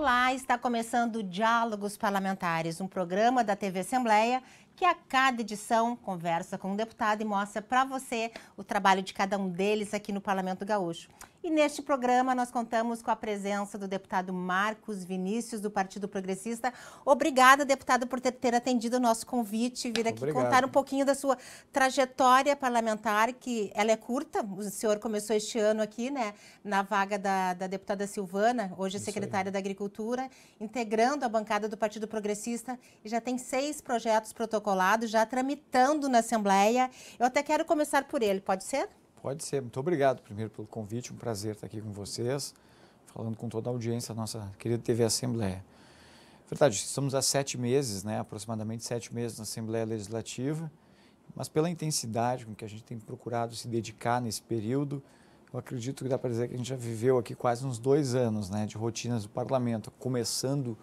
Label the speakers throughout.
Speaker 1: Olá, está começando Diálogos Parlamentares, um programa da TV Assembleia que a cada edição conversa com um deputado e mostra para você o trabalho de cada um deles aqui no Parlamento Gaúcho. E neste programa nós contamos com a presença do deputado Marcos Vinícius, do Partido Progressista. Obrigada, deputado, por ter, ter atendido o nosso convite, vir aqui Obrigado. contar um pouquinho da sua trajetória parlamentar, que ela é curta. O senhor começou este ano aqui, né, na vaga da, da deputada Silvana, hoje Isso secretária aí. da Agricultura, integrando a bancada do Partido Progressista e já tem seis projetos protocolados, já tramitando na Assembleia. Eu até quero começar por ele, pode ser?
Speaker 2: Pode ser. Muito obrigado, primeiro, pelo convite. Um prazer estar aqui com vocês, falando com toda a audiência da nossa querida TV Assembleia. Verdade, estamos há sete meses, né, aproximadamente sete meses na Assembleia Legislativa, mas pela intensidade com que a gente tem procurado se dedicar nesse período, eu acredito que dá para dizer que a gente já viveu aqui quase uns dois anos né, de rotinas do parlamento, começando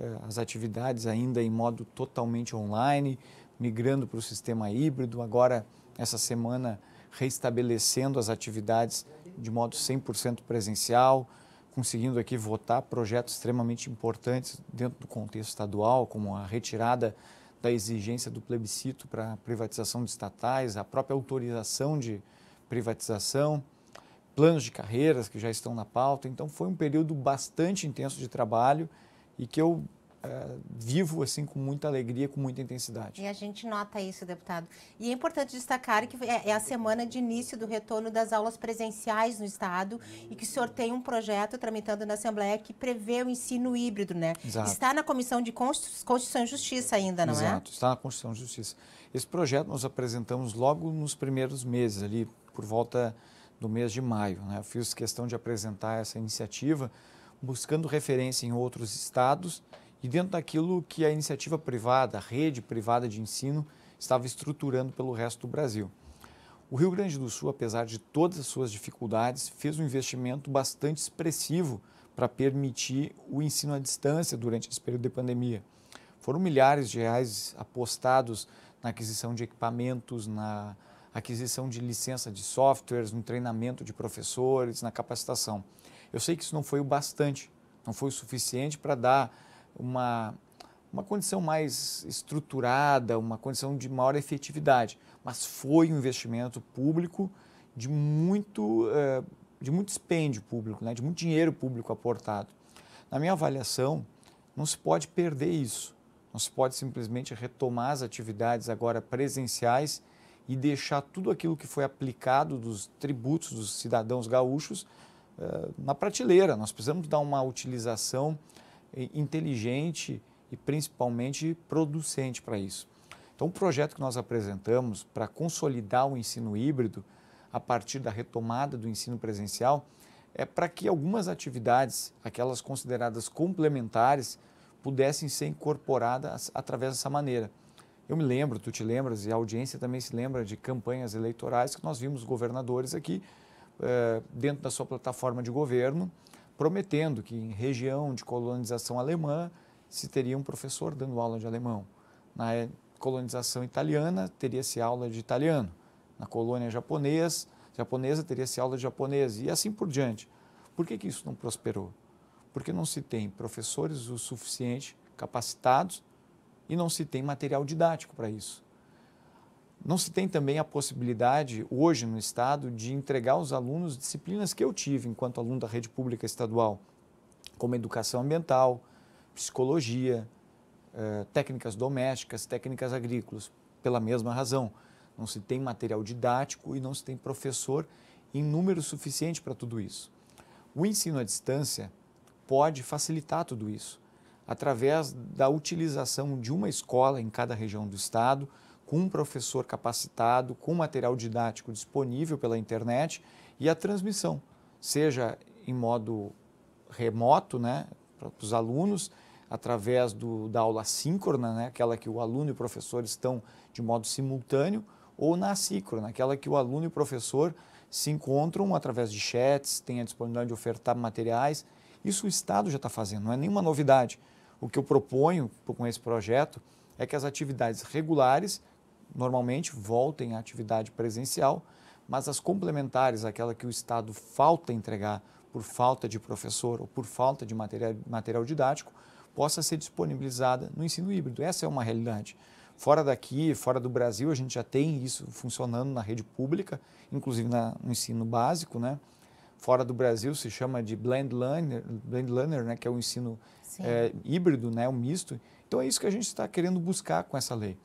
Speaker 2: eh, as atividades ainda em modo totalmente online, migrando para o sistema híbrido, agora essa semana reestabelecendo as atividades de modo 100% presencial, conseguindo aqui votar projetos extremamente importantes dentro do contexto estadual, como a retirada da exigência do plebiscito para privatização de estatais, a própria autorização de privatização, planos de carreiras que já estão na pauta. Então, foi um período bastante intenso de trabalho e que eu é, vivo assim com muita alegria, com muita intensidade.
Speaker 1: E a gente nota isso, deputado. E é importante destacar que é, é a semana de início do retorno das aulas presenciais no estado e que o senhor tem um projeto tramitando na Assembleia que prevê o ensino híbrido, né? Exato. Está na Comissão de Constituição e Justiça ainda, não Exato. é? Exato,
Speaker 2: está na Constituição e Justiça. Esse projeto nós apresentamos logo nos primeiros meses ali, por volta do mês de maio, né? Eu fiz questão de apresentar essa iniciativa buscando referência em outros estados e dentro daquilo que a iniciativa privada, a rede privada de ensino, estava estruturando pelo resto do Brasil. O Rio Grande do Sul, apesar de todas as suas dificuldades, fez um investimento bastante expressivo para permitir o ensino à distância durante esse período de pandemia. Foram milhares de reais apostados na aquisição de equipamentos, na aquisição de licença de softwares, no treinamento de professores, na capacitação. Eu sei que isso não foi o bastante, não foi o suficiente para dar uma, uma condição mais estruturada, uma condição de maior efetividade. Mas foi um investimento público de muito, eh, de muito expêndio público, né? de muito dinheiro público aportado. Na minha avaliação, não se pode perder isso. Não se pode simplesmente retomar as atividades agora presenciais e deixar tudo aquilo que foi aplicado dos tributos dos cidadãos gaúchos eh, na prateleira. Nós precisamos dar uma utilização inteligente e principalmente producente para isso. Então, o projeto que nós apresentamos para consolidar o ensino híbrido a partir da retomada do ensino presencial é para que algumas atividades, aquelas consideradas complementares, pudessem ser incorporadas através dessa maneira. Eu me lembro, tu te lembras e a audiência também se lembra de campanhas eleitorais que nós vimos governadores aqui eh, dentro da sua plataforma de governo prometendo que em região de colonização alemã se teria um professor dando aula de alemão. Na é, colonização italiana teria-se aula de italiano. Na colônia japonesa, japonesa teria-se aula de japonês e assim por diante. Por que, que isso não prosperou? Porque não se tem professores o suficiente capacitados e não se tem material didático para isso. Não se tem também a possibilidade, hoje no Estado, de entregar aos alunos disciplinas que eu tive enquanto aluno da rede pública estadual, como educação ambiental, psicologia, eh, técnicas domésticas, técnicas agrícolas, pela mesma razão. Não se tem material didático e não se tem professor em número suficiente para tudo isso. O ensino à distância pode facilitar tudo isso, através da utilização de uma escola em cada região do Estado com um professor capacitado, com material didático disponível pela internet e a transmissão, seja em modo remoto, né, para os alunos, através do, da aula síncrona, né, aquela que o aluno e o professor estão de modo simultâneo, ou na assíncrona, aquela que o aluno e o professor se encontram através de chats, têm a disponibilidade de ofertar materiais. Isso o Estado já está fazendo, não é nenhuma novidade. O que eu proponho com esse projeto é que as atividades regulares normalmente voltem à atividade presencial, mas as complementares, aquela que o Estado falta entregar por falta de professor ou por falta de material, material didático, possa ser disponibilizada no ensino híbrido. Essa é uma realidade. Fora daqui, fora do Brasil, a gente já tem isso funcionando na rede pública, inclusive na, no ensino básico, né? Fora do Brasil se chama de blend learner, blend learner né? que é o ensino é, híbrido, né? o misto. Então é isso que a gente está querendo buscar com essa lei.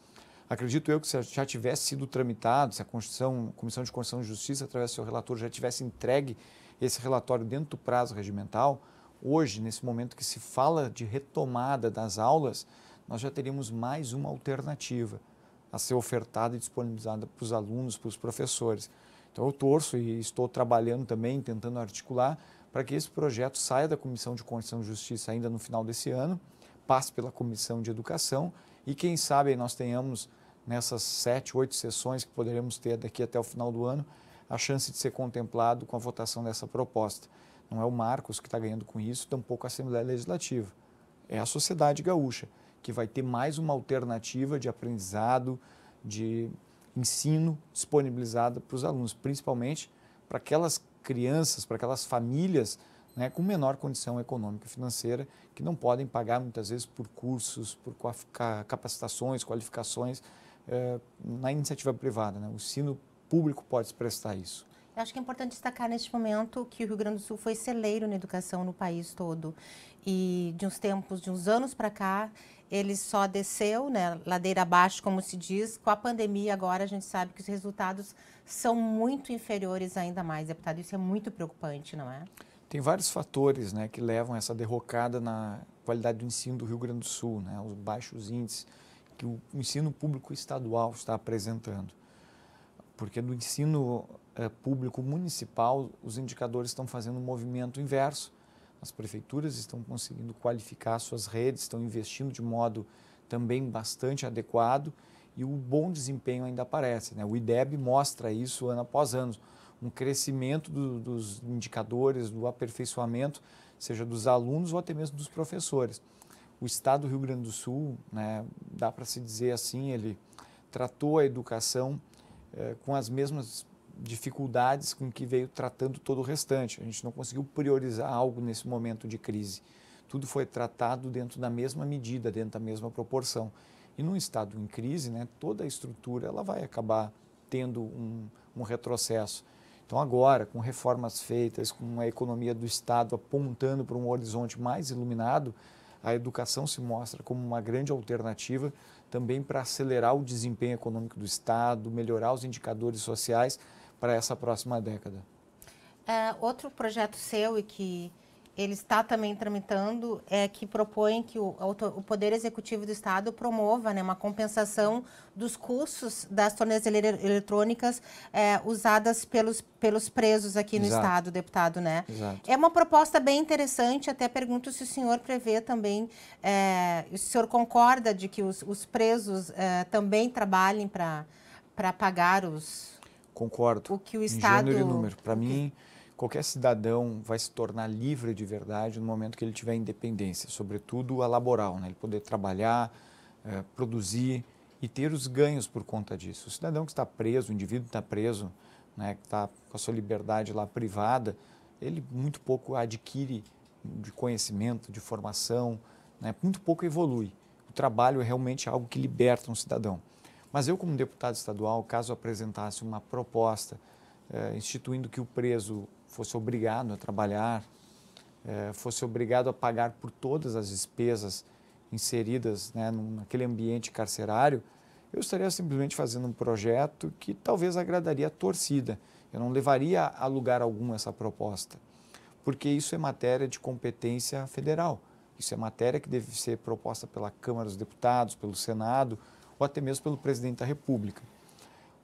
Speaker 2: Acredito eu que se já tivesse sido tramitado, se a Constituição, Comissão de Constituição e Justiça, através do seu relator, já tivesse entregue esse relatório dentro do prazo regimental, hoje, nesse momento que se fala de retomada das aulas, nós já teríamos mais uma alternativa a ser ofertada e disponibilizada para os alunos, para os professores. Então eu torço e estou trabalhando também, tentando articular, para que esse projeto saia da Comissão de Constituição e Justiça ainda no final desse ano, passe pela Comissão de Educação e quem sabe nós tenhamos nessas sete, oito sessões que poderemos ter daqui até o final do ano, a chance de ser contemplado com a votação dessa proposta. Não é o Marcos que está ganhando com isso, tampouco a Assembleia Legislativa. É a sociedade gaúcha, que vai ter mais uma alternativa de aprendizado, de ensino disponibilizada para os alunos, principalmente para aquelas crianças, para aquelas famílias né, com menor condição econômica e financeira, que não podem pagar muitas vezes por cursos, por capacitações, qualificações é, na iniciativa privada. Né? O sino público pode prestar isso.
Speaker 1: Eu acho que é importante destacar neste momento que o Rio Grande do Sul foi celeiro na educação no país todo. E de uns tempos, de uns anos para cá, ele só desceu, né, ladeira abaixo, como se diz. Com a pandemia agora, a gente sabe que os resultados são muito inferiores ainda mais, deputado. Isso é muito preocupante, não é?
Speaker 2: Tem vários fatores né, que levam a essa derrocada na qualidade do ensino do Rio Grande do Sul, né, os baixos índices que o ensino público estadual está apresentando. Porque no ensino eh, público municipal, os indicadores estão fazendo um movimento inverso. As prefeituras estão conseguindo qualificar suas redes, estão investindo de modo também bastante adequado e o bom desempenho ainda aparece. Né? O IDEB mostra isso ano após ano, um crescimento do, dos indicadores, do aperfeiçoamento, seja dos alunos ou até mesmo dos professores o Estado do Rio Grande do Sul, né, dá para se dizer assim, ele tratou a educação eh, com as mesmas dificuldades com que veio tratando todo o restante. A gente não conseguiu priorizar algo nesse momento de crise. Tudo foi tratado dentro da mesma medida, dentro da mesma proporção. E num estado em crise, né, toda a estrutura ela vai acabar tendo um, um retrocesso. Então agora, com reformas feitas, com a economia do Estado apontando para um horizonte mais iluminado, a educação se mostra como uma grande alternativa também para acelerar o desempenho econômico do Estado, melhorar os indicadores sociais para essa próxima década.
Speaker 1: É, outro projeto seu e que ele está também tramitando, é, que propõe que o, o Poder Executivo do Estado promova né, uma compensação dos custos das tornezeleiras eletrônicas é, usadas pelos, pelos presos aqui no Exato. Estado, deputado, né? Exato. É uma proposta bem interessante, até pergunto se o senhor prevê também, é, o senhor concorda de que os, os presos é, também trabalhem para pagar os...
Speaker 2: Concordo, o que o Estado... em gênero e número. Para mim... Que qualquer cidadão vai se tornar livre de verdade no momento que ele tiver independência, sobretudo a laboral, né? ele poder trabalhar, eh, produzir e ter os ganhos por conta disso. O cidadão que está preso, o indivíduo que está preso, né, que está com a sua liberdade lá privada, ele muito pouco adquire de conhecimento, de formação, né, muito pouco evolui. O trabalho é realmente algo que liberta um cidadão. Mas eu, como deputado estadual, caso apresentasse uma proposta eh, instituindo que o preso fosse obrigado a trabalhar, é, fosse obrigado a pagar por todas as despesas inseridas né, naquele ambiente carcerário, eu estaria simplesmente fazendo um projeto que talvez agradaria a torcida. Eu não levaria a lugar algum essa proposta, porque isso é matéria de competência federal. Isso é matéria que deve ser proposta pela Câmara dos Deputados, pelo Senado ou até mesmo pelo Presidente da República.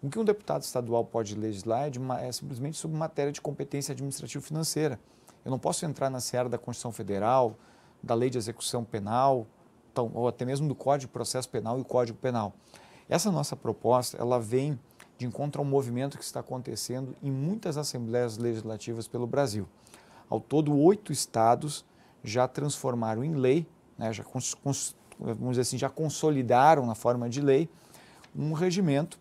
Speaker 2: O que um deputado estadual pode legislar é, de, é simplesmente sobre matéria de competência administrativo-financeira. Eu não posso entrar na seara da Constituição Federal, da Lei de Execução Penal, ou até mesmo do Código de Processo Penal e Código Penal. Essa nossa proposta, ela vem de encontro ao movimento que está acontecendo em muitas assembleias legislativas pelo Brasil. Ao todo, oito estados já transformaram em lei, né, já, cons, cons, vamos dizer assim, já consolidaram na forma de lei um regimento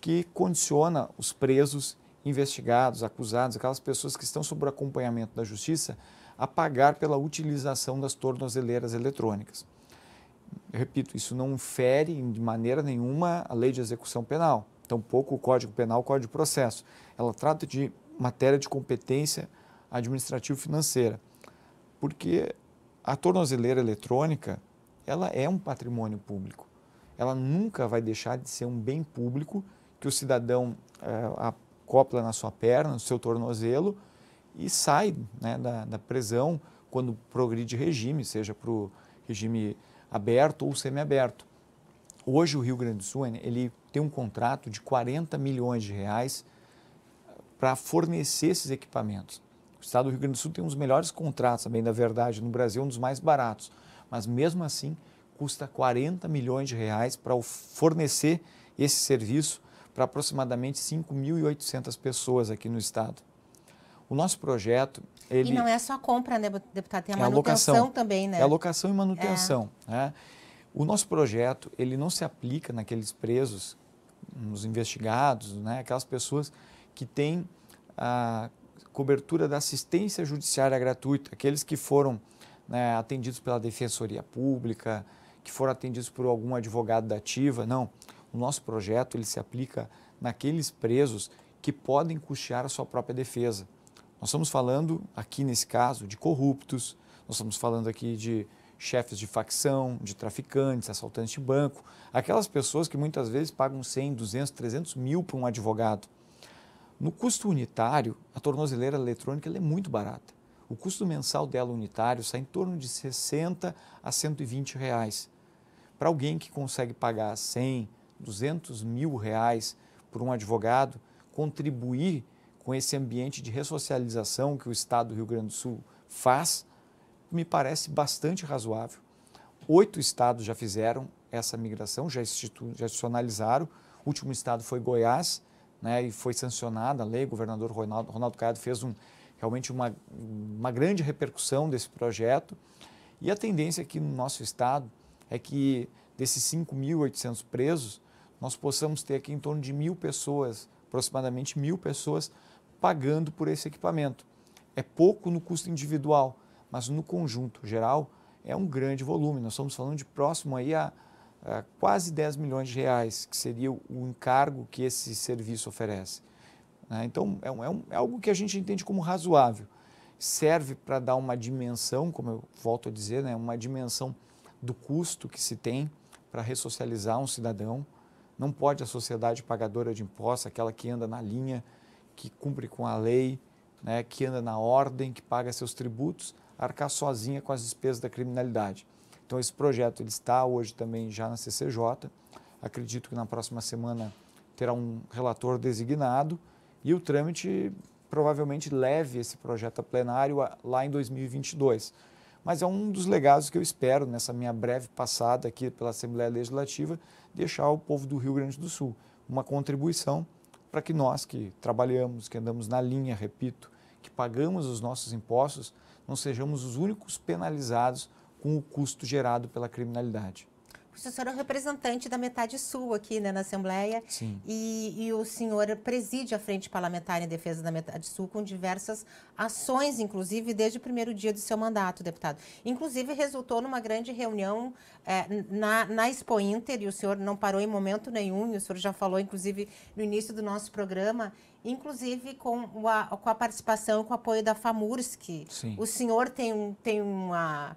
Speaker 2: que condiciona os presos, investigados, acusados, aquelas pessoas que estão sob o acompanhamento da justiça, a pagar pela utilização das tornozeleiras eletrônicas. Eu repito, isso não fere de maneira nenhuma a lei de execução penal, tampouco o Código Penal, o Código de Processo. Ela trata de matéria de competência administrativo-financeira, porque a tornozeleira eletrônica ela é um patrimônio público. Ela nunca vai deixar de ser um bem público que o cidadão é, acopla na sua perna, no seu tornozelo e sai né, da, da, prisão quando progride regime, seja para o regime aberto ou semiaberto. Hoje o Rio Grande do Sul né, ele tem um contrato de 40 milhões de reais para fornecer esses equipamentos. O estado do Rio Grande do Sul tem um dos melhores contratos, também da verdade, no Brasil, um dos mais baratos. Mas mesmo assim, custa 40 milhões de reais para fornecer esse serviço para aproximadamente 5.800 pessoas aqui no estado. O nosso projeto, ele... E não é
Speaker 1: só compra, né, deputado? Tem a é manutenção alocação, também, né? É
Speaker 2: alocação e manutenção. É. Né? O nosso projeto, ele não se aplica naqueles presos, nos investigados, né? aquelas pessoas que têm a cobertura da assistência judiciária gratuita, aqueles que foram né, atendidos pela Defensoria Pública, que foram atendidos por algum advogado da ativa, não. Não o nosso projeto ele se aplica naqueles presos que podem custear a sua própria defesa. Nós estamos falando aqui nesse caso de corruptos, nós estamos falando aqui de chefes de facção, de traficantes, assaltantes de banco, aquelas pessoas que muitas vezes pagam 100, 200, 300 mil para um advogado. No custo unitário, a tornozeleira eletrônica é muito barata. O custo mensal dela unitário sai em torno de 60 a 120 reais. Para alguém que consegue pagar 100, 200 mil reais por um advogado, contribuir com esse ambiente de ressocialização que o Estado do Rio Grande do Sul faz, me parece bastante razoável. Oito estados já fizeram essa migração, já, institu já institucionalizaram. O último estado foi Goiás, né, e foi sancionada a lei. O governador Ronaldo, Ronaldo Caiado fez um, realmente uma, uma grande repercussão desse projeto. E a tendência aqui no nosso estado é que desses 5.800 presos, nós possamos ter aqui em torno de mil pessoas, aproximadamente mil pessoas, pagando por esse equipamento. É pouco no custo individual, mas no conjunto geral é um grande volume. Nós estamos falando de próximo aí a, a quase 10 milhões de reais, que seria o encargo que esse serviço oferece. Né? Então, é, um, é, um, é algo que a gente entende como razoável. Serve para dar uma dimensão, como eu volto a dizer, né, uma dimensão do custo que se tem para ressocializar um cidadão, não pode a sociedade pagadora de impostos, aquela que anda na linha, que cumpre com a lei, né, que anda na ordem, que paga seus tributos, arcar sozinha com as despesas da criminalidade. Então esse projeto ele está hoje também já na CCJ. Acredito que na próxima semana terá um relator designado e o trâmite provavelmente leve esse projeto a plenário lá em 2022. Mas é um dos legados que eu espero, nessa minha breve passada aqui pela Assembleia Legislativa, deixar ao povo do Rio Grande do Sul uma contribuição para que nós que trabalhamos, que andamos na linha, repito, que pagamos os nossos impostos, não sejamos os únicos penalizados com o custo gerado pela criminalidade
Speaker 1: o senhor é o representante da metade sul aqui né, na Assembleia. Sim. E, e o senhor preside a Frente Parlamentar em Defesa da Metade Sul com diversas ações, inclusive desde o primeiro dia do seu mandato, deputado. Inclusive resultou numa grande reunião é, na, na Expo Inter, e o senhor não parou em momento nenhum, e o senhor já falou, inclusive, no início do nosso programa, inclusive com a, com a participação e com o apoio da FAMURSC. Sim. O senhor tem, tem uma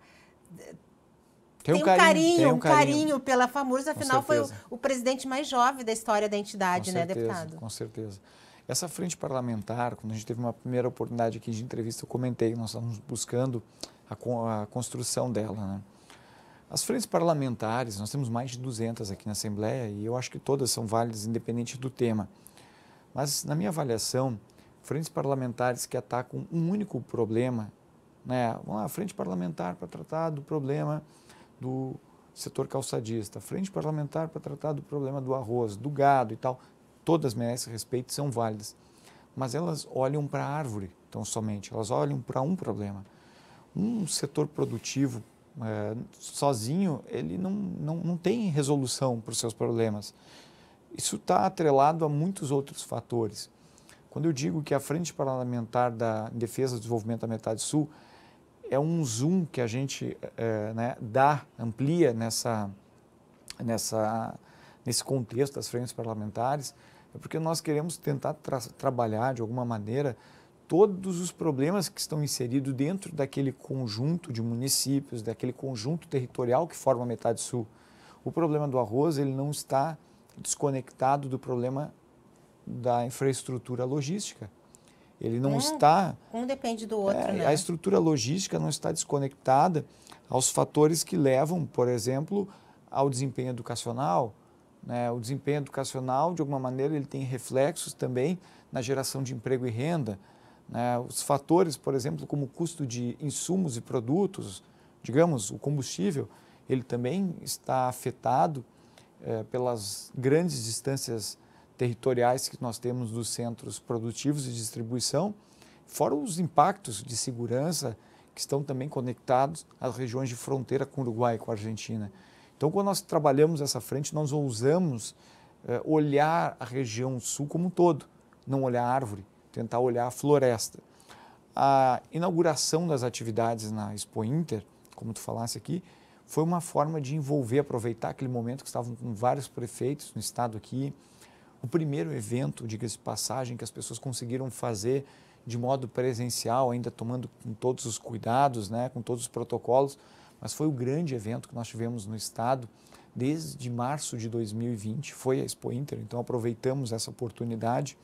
Speaker 1: tem, um carinho, carinho tem um carinho, carinho pela FAMURS, afinal foi o, o, presidente mais jovem da história da entidade, com né, certeza, deputado? Com
Speaker 2: certeza. Essa frente parlamentar, quando a gente teve uma primeira oportunidade aqui de entrevista, eu comentei, que nós estamos buscando a, a construção dela, né? As frentes parlamentares, nós temos mais de 200 aqui na Assembleia e eu acho que todas são válidas, independente do tema. Mas, na minha avaliação, frentes parlamentares que atacam um único problema, né? Vamos lá, frente parlamentar para tratar do problema do setor calçadista, frente parlamentar para tratar do problema do arroz, do gado e tal. Todas merecem respeito, são válidas. Mas elas olham para a árvore, então somente, elas olham para um problema. Um setor produtivo é, sozinho, ele não, não, não tem resolução para os seus problemas. Isso está atrelado a muitos outros fatores. Quando eu digo que a Frente Parlamentar da, em Defesa do Desenvolvimento da Metade Sul é um zoom que a gente é, né, dá, amplia nessa, nessa, nesse contexto das frentes parlamentares, é porque nós queremos tentar tra trabalhar de alguma maneira todos os problemas que estão inseridos dentro daquele conjunto de municípios, daquele conjunto territorial que forma a metade sul. O problema do arroz ele não está desconectado do problema da infraestrutura logística. Ele não é, está.
Speaker 1: Um depende do outro. É, né? A
Speaker 2: estrutura logística não está desconectada aos fatores que levam, por exemplo, ao desempenho educacional. Né? O desempenho educacional, de alguma maneira, ele tem reflexos também na geração de emprego e renda. Né? Os fatores, por exemplo, como o custo de insumos e produtos, digamos, o combustível, ele também está afetado eh, pelas grandes distâncias territoriais que nós temos dos centros produtivos e distribuição, fora os impactos de segurança que estão também conectados às regiões de fronteira com o Uruguai e com a Argentina. Então, quando nós trabalhamos essa frente, nós ousamos eh, olhar a região sul como um todo, não olhar a árvore, tentar olhar a floresta. A inauguração das atividades na Expo Inter, como tu falasse aqui, foi uma forma de envolver, aproveitar aquele momento que estavam com vários prefeitos no estado aqui, o primeiro evento, diga-se de passagem, que as pessoas conseguiram fazer de modo presencial, ainda tomando com todos os cuidados, né, com todos os protocolos, mas foi o grande evento que nós tivemos no estado desde março de 2020, foi a Expo Inter, então aproveitamos essa oportunidade.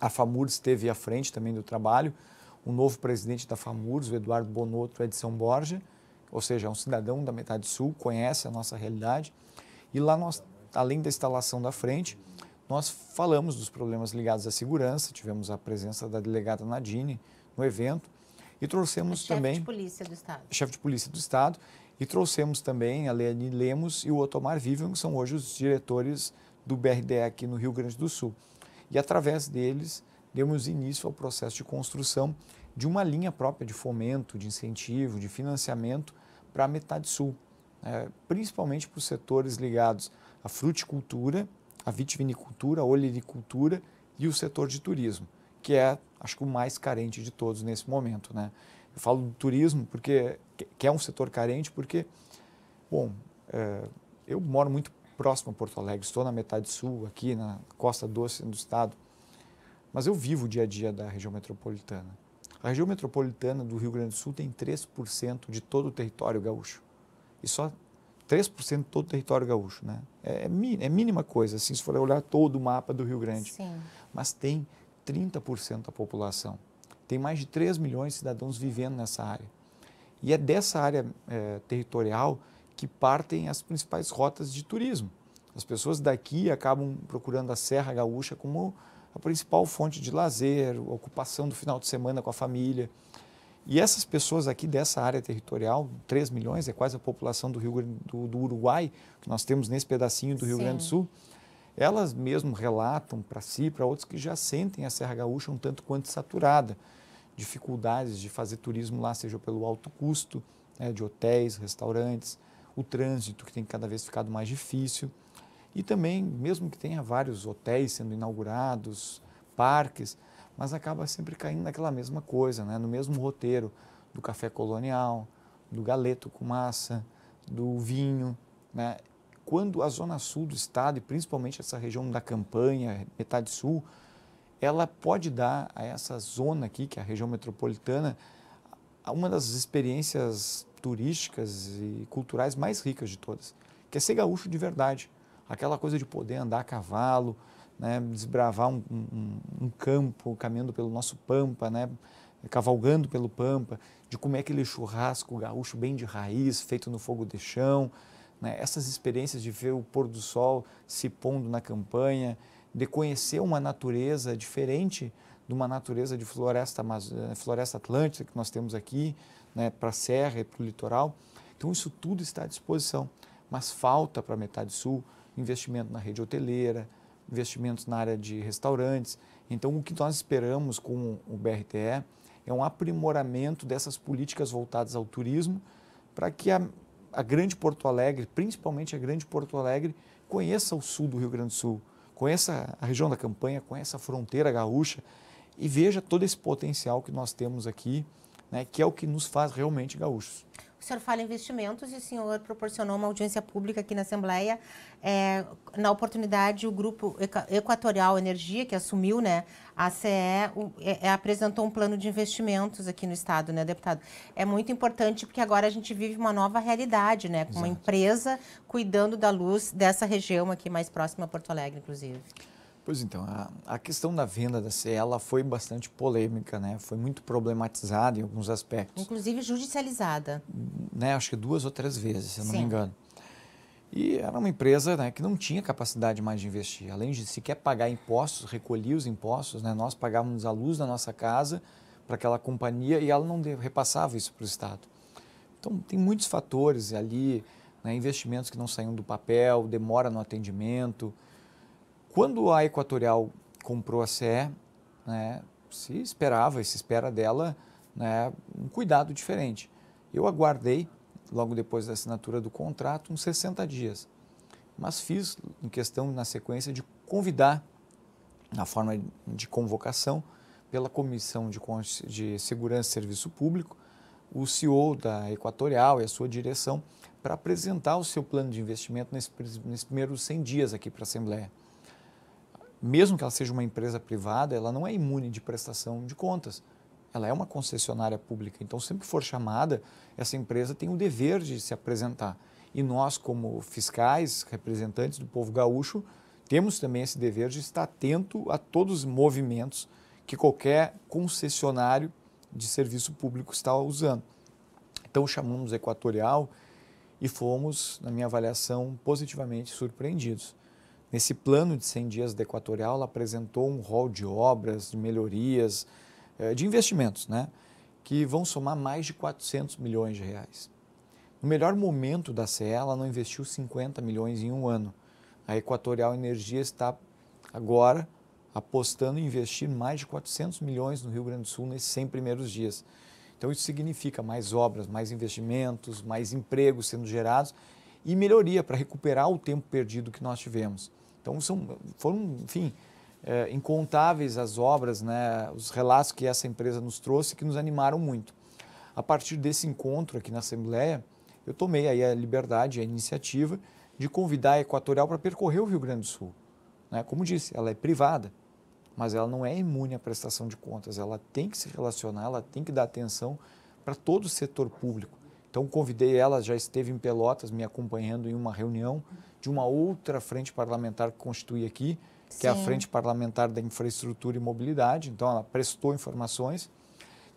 Speaker 2: A FAMURS esteve à frente também do trabalho, o novo presidente da FAMURS, o Eduardo Bonotto, é de São Borja, ou seja, é um cidadão da metade sul, conhece a nossa realidade. E lá nós, além da instalação da frente, nós falamos dos problemas ligados à segurança, tivemos a presença da delegada Nadine no evento e trouxemos chefe também... Chefe de
Speaker 1: Polícia do Estado.
Speaker 2: Chefe de Polícia do Estado e trouxemos também a Leane Lemos e o Otomar Vivian, que são hoje os diretores do BRDE aqui no Rio Grande do Sul. E através deles demos início ao processo de construção de uma linha própria de fomento, de incentivo, de financiamento para a metade sul, né, principalmente para os setores ligados à fruticultura a vitivinicultura, a olericultura e o setor de turismo, que é, acho que, o mais carente de todos nesse momento. Né? Eu falo do turismo porque que é um setor carente, porque, bom, é, eu moro muito próximo a Porto Alegre, estou na metade sul, aqui na costa doce do estado, mas eu vivo o dia a dia da região metropolitana. A região metropolitana do Rio Grande do Sul tem 3% de todo o território gaúcho. E só 3% de todo o território gaúcho, né? É, é, é, mínima coisa, assim, se for olhar todo o mapa do Rio Grande. Sim. Mas tem 30% da população. Tem mais de 3 milhões de cidadãos vivendo nessa área. E é dessa área é, territorial que partem as principais rotas de turismo. As pessoas daqui acabam procurando a Serra Gaúcha como a principal fonte de lazer, ocupação do final de semana com a família. E essas pessoas aqui dessa área territorial, 3 milhões, é quase a população do, Rio do, do Uruguai, que nós temos nesse pedacinho do Rio Sim. Grande do Sul, elas mesmo relatam para si, para outros que já sentem a Serra Gaúcha um tanto quanto saturada. Dificuldades de fazer turismo lá, seja pelo alto custo né, de hotéis, restaurantes, o trânsito que tem cada vez ficado mais difícil. E também, mesmo que tenha vários hotéis sendo inaugurados, parques, mas acaba sempre caindo naquela mesma coisa, né? no mesmo roteiro do café colonial, do galeto com massa, do vinho. Né? Quando a zona sul do estado, e principalmente essa região da campanha, metade sul, ela pode dar a essa zona aqui, que é a região metropolitana, uma das experiências turísticas e culturais mais ricas de todas, que é ser gaúcho de verdade. Aquela coisa de poder andar a cavalo, né, desbravar um, um, um, campo, caminhando pelo nosso pampa, né, cavalgando pelo pampa, de comer aquele churrasco gaúcho bem de raiz, feito no fogo de chão, né, essas experiências de ver o pôr do sol se pondo na campanha, de conhecer uma natureza diferente de uma natureza de floresta, eh, floresta atlântica que nós temos aqui, né, para a serra e para o litoral. Então isso tudo está à disposição, mas falta para a metade sul investimento na rede hoteleira, investimentos na área de restaurantes. Então, o que nós esperamos com o BRTE é um aprimoramento dessas políticas voltadas ao turismo para que a, a grande Porto Alegre, principalmente a grande Porto Alegre, conheça o sul do Rio Grande do Sul, conheça a região da campanha, conheça a fronteira gaúcha e veja todo esse potencial que nós temos aqui, né, que é o que nos faz realmente gaúchos
Speaker 1: o senhor fala em investimentos e o senhor proporcionou uma audiência pública aqui na Assembleia. É, na oportunidade, o Grupo Equatorial Energia, que assumiu né, a CE, o, é, é, apresentou um plano de investimentos aqui no Estado, né, deputado? É muito importante porque agora a gente vive uma nova realidade, né? Com Exato. uma empresa cuidando da luz dessa região aqui mais próxima a Porto Alegre, inclusive.
Speaker 2: Pois então, a, a, questão da venda da CE ela foi bastante polêmica, né? Foi muito problematizada em alguns aspectos.
Speaker 1: Inclusive judicializada.
Speaker 2: Né? Acho que duas ou três vezes, se eu não Sim. me engano. E era uma empresa né, que não tinha capacidade mais de investir. Além de sequer pagar impostos, recolher os impostos, né? nós pagávamos a luz da nossa casa para aquela companhia e ela não repassava isso para o Estado. Então, tem muitos fatores ali, né? investimentos que não saíam do papel, demora no atendimento, quando a Equatorial comprou a CE, né, se esperava e se espera dela né, um cuidado diferente. Eu aguardei, logo depois da assinatura do contrato, uns 60 dias. Mas fiz em questão, na sequência, de convidar, na forma de convocação, pela Comissão de, de Segurança e Serviço Público, o CEO da Equatorial e a sua direção para apresentar o seu plano de investimento nesses nesse primeiros 100 dias aqui para a Assembleia mesmo que ela seja uma empresa privada, ela não é imune de prestação de contas. Ela é uma concessionária pública. Então, sempre que for chamada, essa empresa tem o dever de se apresentar. E nós, como fiscais, representantes do povo gaúcho, temos também esse dever de estar atento a todos os movimentos que qualquer concessionário de serviço público está usando. Então, chamamos Equatorial e fomos, na minha avaliação, positivamente surpreendidos. Nesse plano de 100 dias da Equatorial, ela apresentou um rol de obras, de melhorias, eh, de investimentos, né? que vão somar mais de 400 milhões de reais. No melhor momento da CE, ela não investiu 50 milhões em um ano. A Equatorial Energia está agora apostando em investir mais de 400 milhões no Rio Grande do Sul nesses 100 primeiros dias. Então, isso significa mais obras, mais investimentos, mais empregos sendo gerados e melhoria para recuperar o tempo perdido que nós tivemos. Então são, foram, enfim, é, incontáveis as obras, né, os relatos que essa empresa nos trouxe que nos animaram muito. A partir desse encontro aqui na Assembleia, eu tomei aí a liberdade, a iniciativa de convidar a Equatorial para percorrer o Rio Grande do Sul. Né? Como disse, ela é privada, mas ela não é imune à prestação de contas. Ela tem que se relacionar, ela tem que dar atenção para todo o setor público. Então convidei ela, já esteve em Pelotas me acompanhando em uma reunião de uma outra frente parlamentar que constitui aqui, que Sim. é a Frente Parlamentar da Infraestrutura e Mobilidade, então ela prestou informações.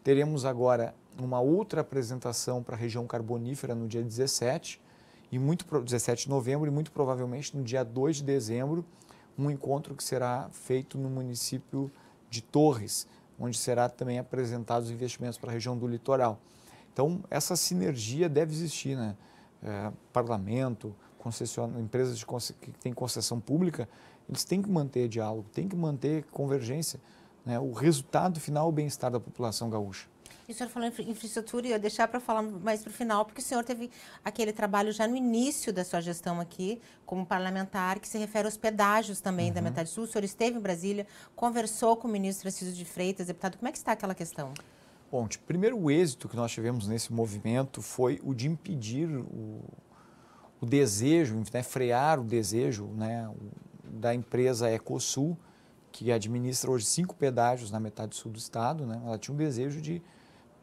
Speaker 2: Teremos agora uma outra apresentação para a região carbonífera no dia 17, e muito, 17 de novembro, e muito provavelmente no dia 2 de dezembro, um encontro que será feito no município de Torres, onde será também apresentados investimentos para a região do litoral. Então, essa sinergia deve existir, né? É, parlamento, empresas de conce... que têm concessão pública, eles têm que manter diálogo, têm que manter convergência. Né? O resultado final é o bem-estar da população gaúcha.
Speaker 1: E o senhor falou em infraestrutura e eu deixar para falar mais para o final, porque o senhor teve aquele trabalho já no início da sua gestão aqui, como parlamentar, que se refere aos pedágios também uhum. da metade sul. O senhor esteve em Brasília, conversou com o ministro Francisco de Freitas, deputado. Como é que está aquela questão?
Speaker 2: Bom, primeiro o êxito que nós tivemos nesse movimento foi o de impedir o o desejo, né, frear o desejo né, da empresa Ecosul, que administra hoje cinco pedágios na metade sul do estado, né, ela tinha um desejo de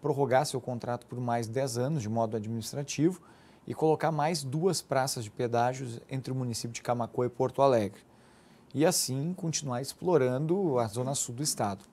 Speaker 2: prorrogar seu contrato por mais 10 anos de modo administrativo e colocar mais duas praças de pedágios entre o município de Camacoa e Porto Alegre. E assim continuar explorando a zona sul do estado.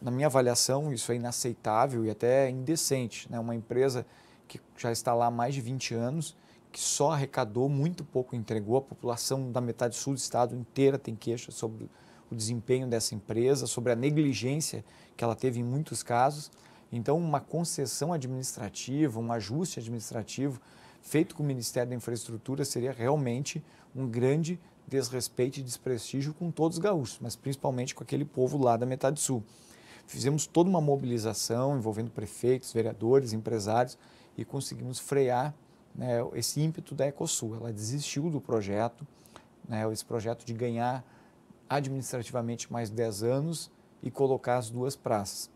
Speaker 2: Na minha avaliação, isso é inaceitável e até indecente. Né? Uma empresa que já está lá há mais de 20 anos, que só arrecadou muito pouco, entregou. A população da metade sul do estado inteira tem queixa sobre o desempenho dessa empresa, sobre a negligência que ela teve em muitos casos. Então, uma concessão administrativa, um ajuste administrativo feito com o Ministério da Infraestrutura seria realmente um grande desrespeito e desprestígio com todos os gaúchos, mas principalmente com aquele povo lá da metade sul. Fizemos toda uma mobilização envolvendo prefeitos, vereadores, empresários e conseguimos frear né, esse ímpeto da Ecosul. Ela desistiu do projeto, né, esse projeto de ganhar administrativamente mais 10 anos e colocar as duas praças.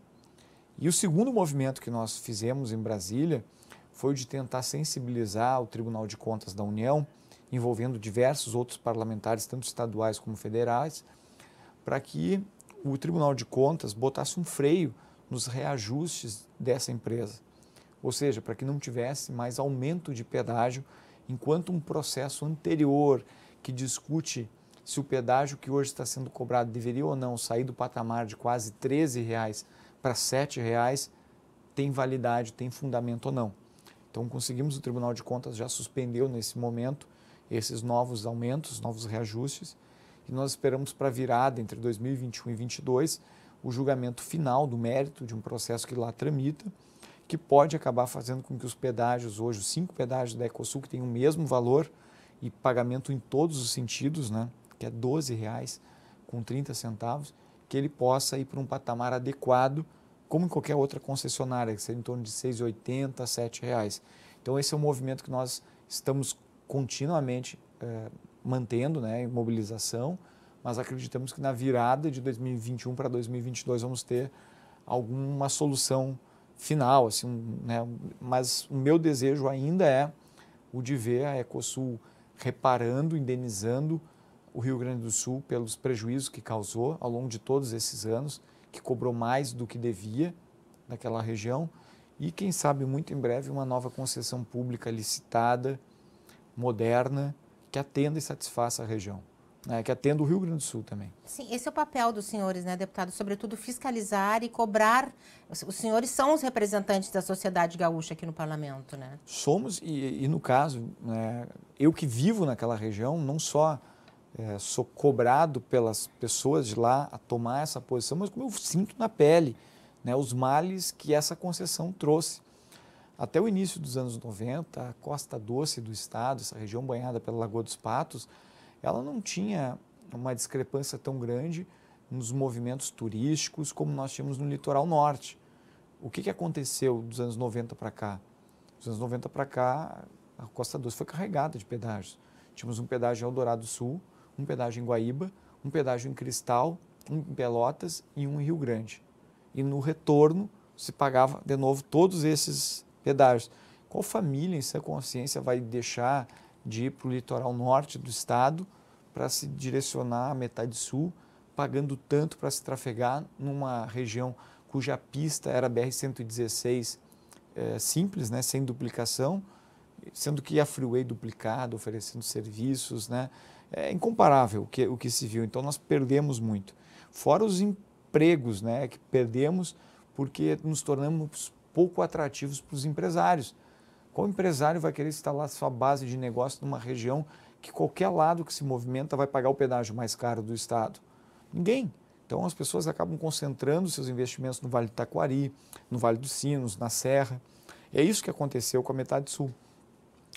Speaker 2: E o segundo movimento que nós fizemos em Brasília foi o de tentar sensibilizar o Tribunal de Contas da União, envolvendo diversos outros parlamentares, tanto estaduais como federais, para que o Tribunal de Contas botasse um freio nos reajustes dessa empresa ou seja, para que não tivesse mais aumento de pedágio, enquanto um processo anterior que discute se o pedágio que hoje está sendo cobrado deveria ou não sair do patamar de quase 13 reais para R$ 7 reais, tem validade, tem fundamento ou não. Então conseguimos, o Tribunal de Contas já suspendeu nesse momento esses novos aumentos, novos reajustes, e nós esperamos para a virada entre 2021 e 2022 o julgamento final do mérito de um processo que lá tramita, que pode acabar fazendo com que os pedágios hoje, os cinco pedágios da Ecosul, que têm o mesmo valor e pagamento em todos os sentidos, né, que é R$ reais com 30 centavos, que ele possa ir para um patamar adequado, como em qualquer outra concessionária, que seja em torno de R$ 6,80, R$ 7,00. Então esse é um movimento que nós estamos continuamente eh, mantendo, né, em mobilização, mas acreditamos que na virada de 2021 para 2022 vamos ter alguma solução final, assim, um, né, mas o meu desejo ainda é o de ver a Ecosul reparando, indenizando o Rio Grande do Sul pelos prejuízos que causou ao longo de todos esses anos, que cobrou mais do que devia naquela região e quem sabe muito em breve uma nova concessão pública licitada, moderna, que atenda e satisfaça a região né, que atenda o Rio Grande do Sul também.
Speaker 1: Sim, esse é o papel dos senhores, né, deputado? Sobretudo fiscalizar e cobrar. Os senhores são os representantes da sociedade gaúcha aqui no parlamento, né?
Speaker 2: Somos, e, e no caso, né, eu que vivo naquela região, não só é, sou cobrado pelas pessoas de lá a tomar essa posição, mas como eu sinto na pele né, os males que essa concessão trouxe. Até o início dos anos 90, a costa doce do estado, essa região banhada pela Lagoa dos Patos, ela não tinha uma discrepância tão grande nos movimentos turísticos como nós tínhamos no litoral norte. O que, que aconteceu dos anos 90 para cá? Dos anos 90 para cá, a Costa Doce foi carregada de pedágios. Tínhamos um pedágio em Eldorado Sul, um pedágio em Guaíba, um pedágio em Cristal, um em Pelotas e um em Rio Grande. E no retorno se pagava de novo todos esses pedágios. Qual família em sua consciência vai deixar de ir para o litoral norte do estado para se direcionar à metade sul, pagando tanto para se trafegar numa região cuja pista era BR-116 é, eh, simples, né, sem duplicação, sendo que a freeway duplicada, oferecendo serviços, né, é incomparável o que, o que se viu. Então nós perdemos muito. Fora os empregos né, que perdemos porque nos tornamos pouco atrativos para os empresários qual empresário vai querer instalar sua base de negócio numa região que qualquer lado que se movimenta vai pagar o pedágio mais caro do Estado? Ninguém. Então as pessoas acabam concentrando seus investimentos no Vale do Taquari, no Vale dos Sinos, na Serra. É isso que aconteceu com a metade sul.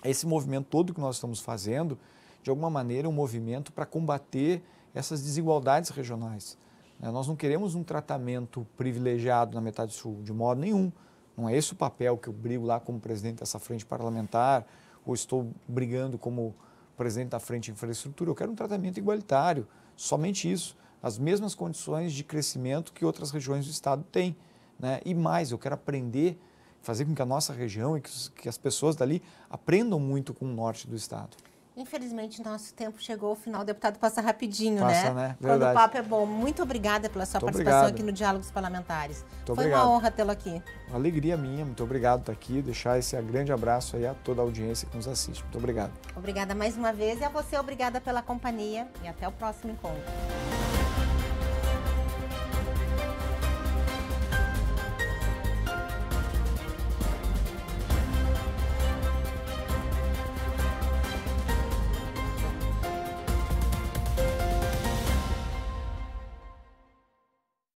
Speaker 2: Esse movimento todo que nós estamos fazendo, de alguma maneira, é um movimento para combater essas desigualdades regionais. Nós não queremos um tratamento privilegiado na metade sul, de modo nenhum. Não é esse o papel que eu brigo lá como presidente dessa frente parlamentar, ou estou brigando como presidente da frente de infraestrutura. Eu quero um tratamento igualitário, somente isso. As mesmas condições de crescimento que outras regiões do Estado têm. Né? E mais, eu quero aprender, fazer com que a nossa região e que, que as pessoas dali aprendam muito com o norte do Estado.
Speaker 1: Infelizmente, nosso tempo chegou ao final. Deputado, passa rapidinho, né? passa, né? né? Quando o papo é bom. Muito obrigada pela sua participação obrigado. aqui no Diálogos Parlamentares. Foi obrigado. uma honra tê-lo aqui.
Speaker 2: Uma alegria minha. Muito obrigado por estar aqui. Deixar esse grande abraço aí a toda a audiência que nos assiste. Muito obrigado.
Speaker 1: Obrigada mais uma vez e a você, obrigada pela companhia e até o próximo encontro.